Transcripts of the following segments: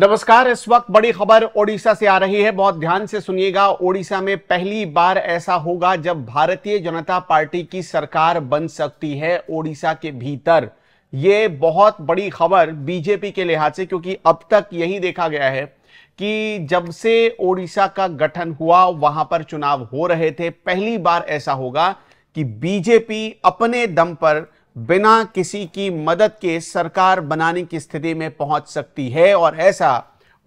नमस्कार इस वक्त बड़ी खबर ओडिशा से आ रही है बहुत ध्यान से सुनिएगा ओडिशा में पहली बार ऐसा होगा जब भारतीय जनता पार्टी की सरकार बन सकती है ओडिशा के भीतर ये बहुत बड़ी खबर बीजेपी के लिहाज से क्योंकि अब तक यही देखा गया है कि जब से ओडिशा का गठन हुआ वहां पर चुनाव हो रहे थे पहली बार ऐसा होगा कि बीजेपी अपने दम पर बिना किसी की मदद के सरकार बनाने की स्थिति में पहुंच सकती है और ऐसा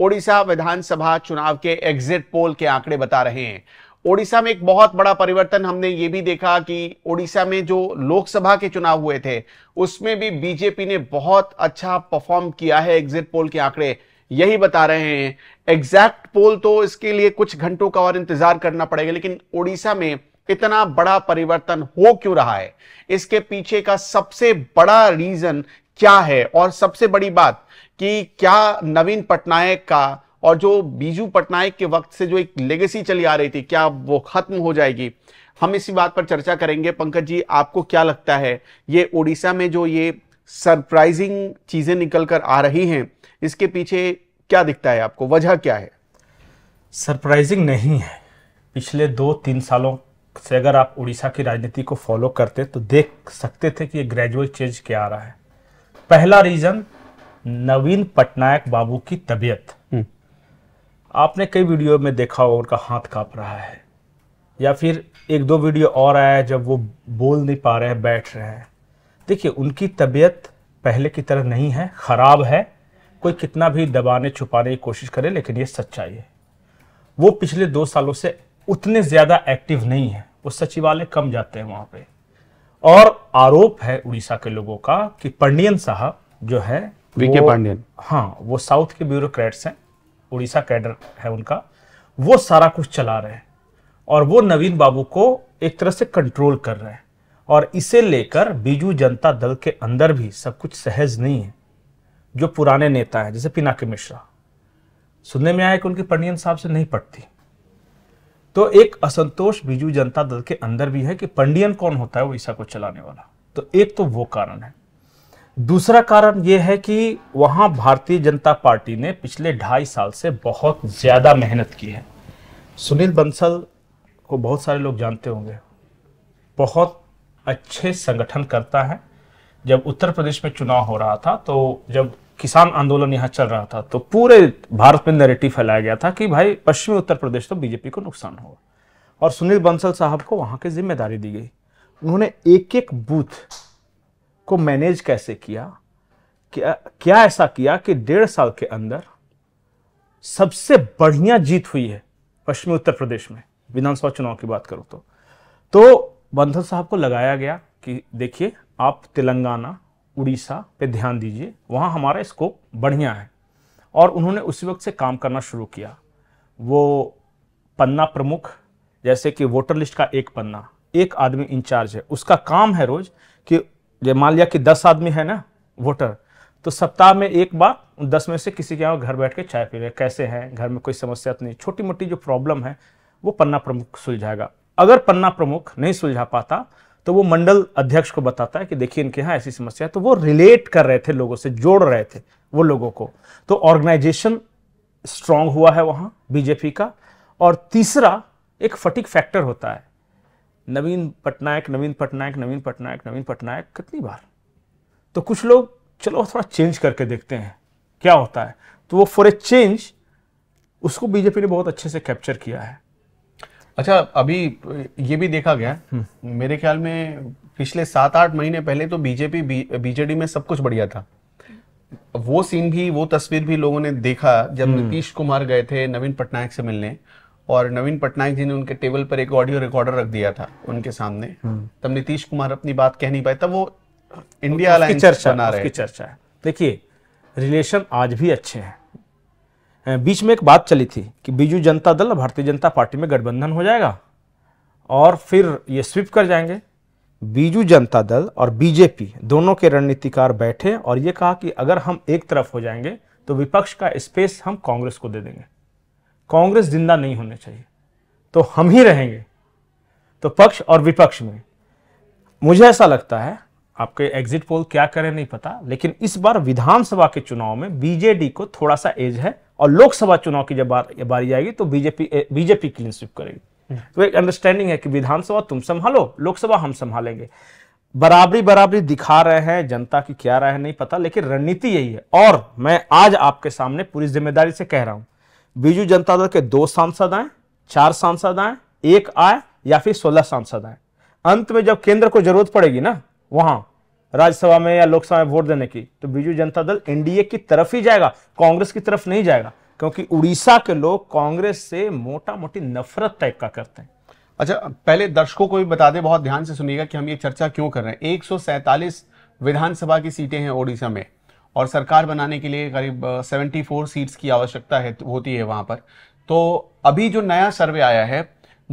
ओडिशा विधानसभा चुनाव के एग्जिट पोल के आंकड़े बता रहे हैं ओडिशा में एक बहुत बड़ा परिवर्तन हमने ये भी देखा कि ओडिशा में जो लोकसभा के चुनाव हुए थे उसमें भी बीजेपी ने बहुत अच्छा परफॉर्म किया है एग्जिट पोल के आंकड़े यही बता रहे हैं एग्जैक्ट पोल तो इसके लिए कुछ घंटों का और इंतजार करना पड़ेगा लेकिन ओडिशा में इतना बड़ा परिवर्तन हो क्यों रहा है इसके पीछे का सबसे बड़ा रीजन क्या है और सबसे बड़ी बात कि क्या नवीन पटनायक का और जो बीजू पटनायक के वक्त से जो एक लेगेसी चली आ रही थी क्या वो खत्म हो जाएगी हम इसी बात पर चर्चा करेंगे पंकज जी आपको क्या लगता है ये उड़ीसा में जो ये सरप्राइजिंग चीजें निकल कर आ रही हैं इसके पीछे क्या दिखता है आपको वजह क्या है सरप्राइजिंग नहीं है पिछले दो तीन सालों से अगर आप उड़ीसा की राजनीति को फॉलो करते तो देख सकते थे कि ये ग्रेजुअल चेंज क्या आ रहा है पहला रीजन नवीन पटनायक बाबू की तबीयत हम्म। आपने कई वीडियो में देखा होगा उनका हाथ कांप रहा है या फिर एक दो वीडियो और आया है जब वो बोल नहीं पा रहे हैं बैठ रहे हैं देखिए उनकी तबीयत पहले की तरह नहीं है ख़राब है कोई कितना भी दबाने छुपाने की कोशिश करे लेकिन ये सच्चाई है वो पिछले दो सालों से उतने ज़्यादा एक्टिव नहीं है वो सचिवालय कम जाते हैं वहां पे और आरोप है उड़ीसा के लोगों का कि पंडियन साहब जो है वीके पांडियन हाँ वो साउथ के ब्यूरोक्रेट्स हैं उड़ीसा कैडर है उनका वो सारा कुछ चला रहे हैं और वो नवीन बाबू को एक तरह से कंट्रोल कर रहे हैं और इसे लेकर बीजू जनता दल के अंदर भी सब कुछ सहज नहीं है जो पुराने नेता हैं जैसे पिनाकी मिश्रा सुनने में आया कि उनकी पंडियन साहब से नहीं पटती तो एक असंतोष बीजू जनता दल के अंदर भी है कि पंडियन कौन होता है उड़ीसा को चलाने वाला तो एक तो वो कारण है दूसरा कारण यह है कि वहां भारतीय जनता पार्टी ने पिछले ढाई साल से बहुत ज़्यादा मेहनत की है सुनील बंसल को बहुत सारे लोग जानते होंगे बहुत अच्छे संगठन करता है जब उत्तर प्रदेश में चुनाव हो रहा था तो जब किसान आंदोलन यहाँ चल रहा था तो पूरे भारत में नेरेटिव फैलाया गया था कि भाई पश्चिमी उत्तर प्रदेश तो बीजेपी को नुकसान होगा और सुनील बंसल साहब को वहाँ की जिम्मेदारी दी गई उन्होंने एक एक बूथ को मैनेज कैसे किया क्या क्या ऐसा किया कि डेढ़ साल के अंदर सबसे बढ़िया जीत हुई है पश्चिमी उत्तर प्रदेश में विधानसभा चुनाव की बात करूँ तो, तो बंसल साहब को लगाया गया कि देखिए आप तेलंगाना उड़ीसा पे ध्यान दीजिए वहाँ हमारा स्कोप बढ़िया है और उन्होंने उसी वक्त से काम करना शुरू किया वो पन्ना प्रमुख जैसे कि वोटर लिस्ट का एक पन्ना एक आदमी इंचार्ज है उसका काम है रोज़ कि मान लिया कि दस आदमी है ना वोटर तो सप्ताह में एक बार उन दस में से किसी के यहाँ घर बैठ के चाय पी रहे कैसे हैं घर में कोई समस्या तो नहीं छोटी मोटी जो प्रॉब्लम है वो पन्ना प्रमुख सुलझाएगा अगर पन्ना प्रमुख नहीं सुलझा पाता तो वो मंडल अध्यक्ष को बताता है कि देखिए इनके यहाँ ऐसी समस्या है तो वो रिलेट कर रहे थे लोगों से जोड़ रहे थे वो लोगों को तो ऑर्गेनाइजेशन स्ट्रांग हुआ है वहाँ बीजेपी का और तीसरा एक फटिक फैक्टर होता है नवीन पटनायक नवीन पटनायक नवीन पटनायक नवीन पटनायक कितनी बार तो कुछ लोग चलो थोड़ा चेंज करके देखते हैं क्या होता है तो वो फॉर ए चेंज उसको बीजेपी ने बहुत अच्छे से कैप्चर किया है अच्छा अभी ये भी देखा गया मेरे ख्याल में पिछले सात आठ महीने पहले तो बीजेपी बीजेडी में सब कुछ बढ़िया था वो सीन भी वो तस्वीर भी लोगों ने देखा जब हम्म। नीतीश कुमार गए थे नवीन पटनायक से मिलने और नवीन पटनायक जी ने उनके टेबल पर एक ऑडियो रिकॉर्डर रख दिया था उनके सामने हम्म। तब नीतीश कुमार अपनी बात कह नहीं पाए तब वो इंडिया चर्चा बना रहे चर्चा है देखिए रिलेशन आज भी अच्छे हैं बीच में एक बात चली थी कि बीजू जनता दल भारतीय जनता पार्टी में गठबंधन हो जाएगा और फिर ये स्विप कर जाएंगे बीजू जनता दल और बीजेपी दोनों के रणनीतिकार बैठे और ये कहा कि अगर हम एक तरफ हो जाएंगे तो विपक्ष का स्पेस हम कांग्रेस को दे देंगे कांग्रेस जिंदा नहीं होने चाहिए तो हम ही रहेंगे तो पक्ष और विपक्ष में मुझे ऐसा लगता है आपके एग्जिट पोल क्या करें नहीं पता लेकिन इस बार विधानसभा के चुनाव में बीजेडी को थोड़ा सा एज है और लोकसभा चुनाव की जब बार, बारी आएगी तो बीजेपी बीजेपी क्लीन स्विप करेगी तो एक अंडरस्टैंडिंग है कि विधानसभा तुम संभालो लोकसभा हम संभालेंगे बराबरी बराबरी दिखा रहे हैं जनता की क्या राय है नहीं पता लेकिन रणनीति यही है और मैं आज आपके सामने पूरी जिम्मेदारी से कह रहा हूं बीजू जनता दल के दो सांसद आए चार सांसद आए एक आए या फिर सोलह सांसद आए अंत में जब केंद्र को जरूरत पड़ेगी ना वहां राज्यसभा में या लोकसभा में वोट देने की तो बीजू जनता दल एनडीए की तरफ ही जाएगा कांग्रेस की तरफ नहीं जाएगा क्योंकि उड़ीसा के लोग कांग्रेस से मोटा मोटी नफरत टाइप का करते हैं अच्छा पहले दर्शकों को भी बता दें बहुत ध्यान से सुनिएगा कि हम ये चर्चा क्यों कर रहे हैं एक विधानसभा की सीटें हैं ओडिशा में और सरकार बनाने के लिए करीब 74 सीट्स की आवश्यकता है होती है वहां पर तो अभी जो नया सर्वे आया है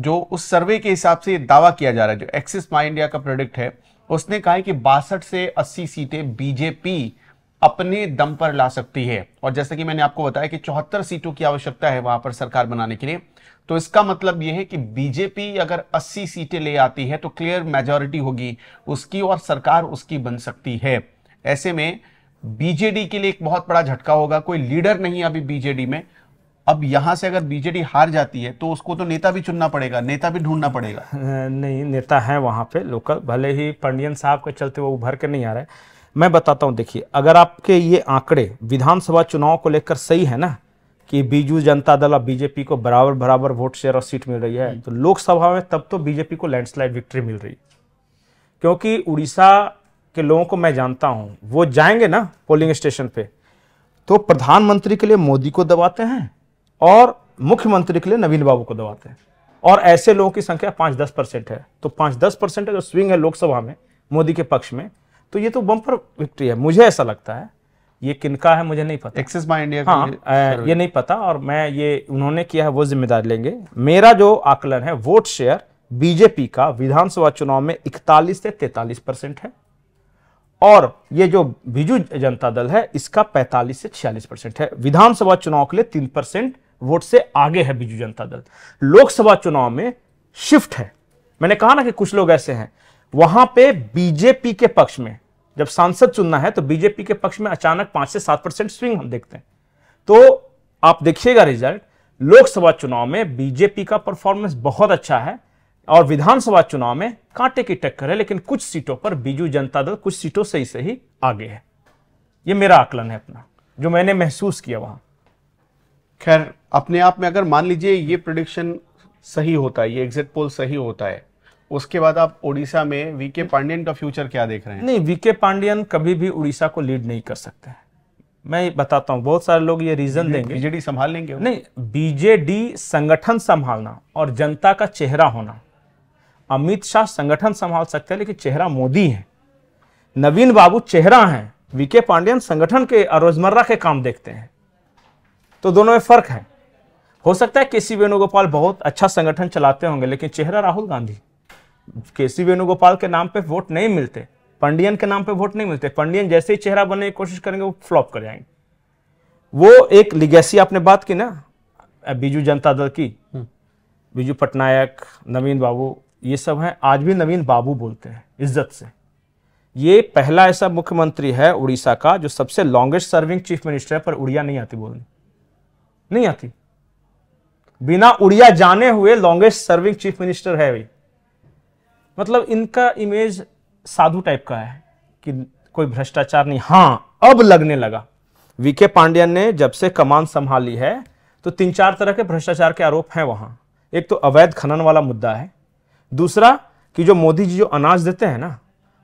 जो उस सर्वे के हिसाब से दावा किया जा रहा है जो एक्सिस माई इंडिया का प्रोडक्ट है उसने कहा है कि बासठ से अस्सी सीटें बीजेपी अपने दम पर ला सकती है और जैसा कि मैंने आपको बताया कि चौहत्तर सीटों की आवश्यकता है वहां पर सरकार बनाने के लिए तो इसका मतलब यह है कि बीजेपी अगर 80 सीटें ले आती है तो क्लियर मेजोरिटी होगी उसकी और सरकार उसकी बन सकती है ऐसे में बीजेडी के लिए एक बहुत बड़ा झटका होगा कोई लीडर नहीं अभी बीजेडी में अब यहाँ से अगर बीजेडी हार जाती है तो उसको तो नेता भी चुनना पड़ेगा नेता भी ढूंढना पड़ेगा नहीं नेता है वहाँ पे लोकल भले ही पंडियन साहब के चलते वो उभर के नहीं आ रहे मैं बताता हूँ देखिए अगर आपके ये आंकड़े विधानसभा चुनाव को लेकर सही है ना कि बीजू जनता दल और बीजेपी को बराबर बराबर वोट शेयर और सीट मिल रही है हम्म। तो लोकसभा में तब तो बीजेपी को लैंडस्लाइड विक्ट्री मिल रही क्योंकि उड़ीसा के लोगों को मैं जानता हूँ वो जाएंगे ना पोलिंग स्टेशन पे तो प्रधानमंत्री के लिए मोदी को दबाते हैं और मुख्यमंत्री के लिए नवीन बाबू को दबाते हैं और ऐसे लोगों की संख्या पांच दस परसेंट है तो पांच दस परसेंट अगर स्विंग है लोकसभा में मोदी के पक्ष में तो ये तो बम्पर विक्ट्री है मुझे ऐसा लगता है ये किनका है मुझे नहीं पता एक्सेस माई इंडिया हाँ ये नहीं पता और मैं ये उन्होंने किया है वो जिम्मेदारी लेंगे मेरा जो आकलन है वोट शेयर बीजेपी का विधानसभा चुनाव में 41 से 43 परसेंट है और ये जो बीजू जनता दल है इसका 45 से 46 परसेंट है विधानसभा चुनाव के लिए तीन परसेंट वोट से आगे है बीजू जनता दल लोकसभा चुनाव में शिफ्ट है मैंने कहा ना कि कुछ लोग ऐसे हैं वहां पे बीजेपी के पक्ष में जब सांसद चुनना है तो बीजेपी के पक्ष में अचानक पांच से सात परसेंट स्विंग हम देखते हैं तो आप देखिएगा रिजल्ट लोकसभा चुनाव में बीजेपी का परफॉर्मेंस बहुत अच्छा है और विधानसभा चुनाव में कांटे की टक्कर है लेकिन कुछ सीटों पर बीजू जनता दल कुछ सीटों से ही सही आगे है ये मेरा आकलन है अपना जो मैंने महसूस किया वहां खैर अपने आप में अगर मान लीजिए ये प्रोडिक्शन सही होता है ये एग्जिट पोल सही होता है उसके बाद आप उड़ीसा में वीके पांडियन का फ्यूचर क्या देख रहे हैं नहीं वीके पांडियन कभी भी उड़ीसा को लीड नहीं कर सकते हैं मैं बताता हूँ बहुत सारे लोग ये रीजन देंगे बीजेडी संभाल लेंगे नहीं बीजेडी संगठन संभालना और जनता का चेहरा होना अमित शाह संगठन संभाल सकते हैं लेकिन चेहरा मोदी है नवीन बाबू चेहरा है वीके पांडियन संगठन के रोजमर्रा के काम देखते हैं तो दोनों में फ़र्क है हो सकता है के सी वेणुगोपाल बहुत अच्छा संगठन चलाते होंगे लेकिन चेहरा राहुल गांधी के सी वेणुगोपाल के नाम पे वोट नहीं मिलते पंडियन के नाम पे वोट नहीं मिलते पंडियन जैसे ही चेहरा बनने की कोशिश करेंगे वो फ्लॉप कर जाएंगे वो एक लिगेसी आपने बात की ना बीजू जनता दल की हम्म। बीजू पटनायक नवीन बाबू ये सब हैं आज भी नवीन बाबू बोलते हैं इज्जत से ये पहला ऐसा मुख्यमंत्री है उड़ीसा का जो सबसे लॉन्गेस्ट सर्विंग चीफ मिनिस्टर है पर उड़िया नहीं आती बोलनी नहीं आती बिना उड़िया जाने हुए लॉन्गेस्ट सर्विंग चीफ मिनिस्टर है भाई मतलब इनका इमेज साधु टाइप का है कि कोई भ्रष्टाचार नहीं हां अब लगने लगा वीके पांड्यन ने जब से कमान संभाली है तो तीन चार तरह के भ्रष्टाचार के आरोप हैं वहां एक तो अवैध खनन वाला मुद्दा है दूसरा कि जो मोदी जी जो अनाज देते हैं ना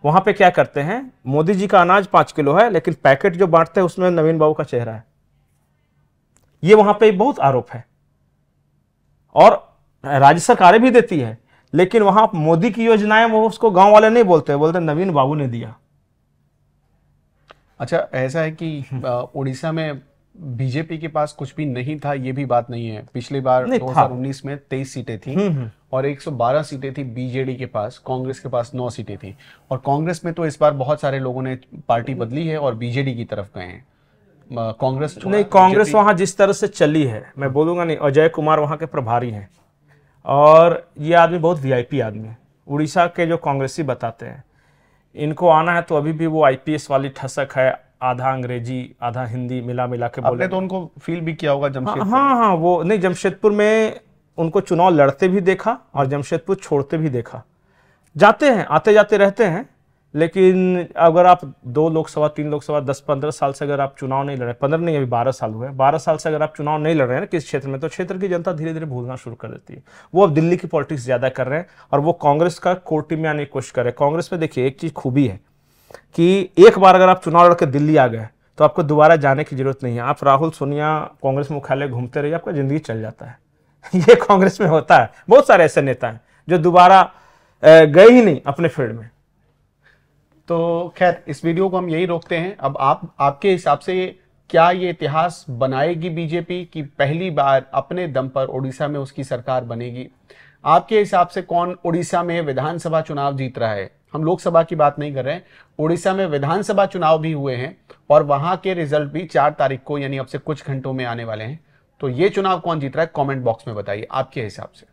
वहां पे क्या करते हैं मोदी जी का अनाज पांच किलो है लेकिन पैकेट जो बांटते हैं उसमें नवीन बाबू का चेहरा है ये वहां पे बहुत आरोप है और राज्य सरकारें भी देती है लेकिन वहां मोदी की योजनाएं वो उसको गांव वाले नहीं बोलते बोलते नवीन बाबू ने दिया अच्छा ऐसा है कि उड़ीसा हम्म। में बीजेपी के पास कुछ भी नहीं था ये भी बात नहीं है पिछली बार 2019 में 23 सीटें थी हम्म, हम्म। और 112 सीटें थी बीजेडी के पास कांग्रेस के पास 9 सीटें थी और कांग्रेस में तो इस बार बहुत सारे लोगों ने पार्टी बदली है और बीजेडी की तरफ गए हैं कांग्रेस नहीं कांग्रेस वहाँ जिस तरह से चली है मैं बोलूँगा नहीं अजय कुमार वहाँ के प्रभारी हैं और ये आदमी बहुत वीआईपी आदमी है उड़ीसा के जो कांग्रेसी बताते हैं इनको आना है तो अभी भी वो आईपीएस वाली ठसक है आधा अंग्रेजी आधा हिंदी मिला मिला के बोले तो उनको फील भी किया होगा हाँ, जमशेदपुर हाँ हाँ वो नहीं जमशेदपुर में उनको चुनाव लड़ते भी देखा और जमशेदपुर छोड़ते भी देखा जाते हैं आते जाते रहते हैं लेकिन अगर आप दो लोकसभा तीन लोकसभा दस पंद्रह साल से अगर आप चुनाव नहीं लड़ रहे पंद्रह नहीं अभी बारह साल हुए बारह साल से अगर आप चुनाव नहीं लड़ रहे हैं ना किस क्षेत्र में तो क्षेत्र की जनता धीरे धीरे भूलना शुरू कर देती है वो अब दिल्ली की पॉलिटिक्स ज़्यादा कर रहे हैं और वो कांग्रेस का कोर्टी में आने की कोशिश कर रहे हैं कांग्रेस में देखिए एक चीज़ खूबी है कि एक बार अगर आप चुनाव लड़कर दिल्ली आ गए तो आपको दोबारा जाने की जरूरत नहीं है आप राहुल सोनिया कांग्रेस मुख्यालय घूमते रहिए आपका ज़िंदगी चल जाता है ये कांग्रेस में होता है बहुत सारे ऐसे नेता हैं जो दोबारा गए ही नहीं अपने फील्ड में तो खैर इस वीडियो को हम यही रोकते हैं अब आप आपके हिसाब से क्या ये इतिहास बनाएगी बीजेपी कि पहली बार अपने दम पर ओडिशा में उसकी सरकार बनेगी आपके हिसाब से कौन ओडिशा में विधानसभा चुनाव जीत रहा है हम लोकसभा की बात नहीं कर रहे हैं ओडिशा में विधानसभा चुनाव भी हुए हैं और वहां के रिजल्ट भी चार तारीख को यानी अब से कुछ घंटों में आने वाले हैं तो ये चुनाव कौन जीत रहा है कमेंट बॉक्स में बताइए आपके हिसाब से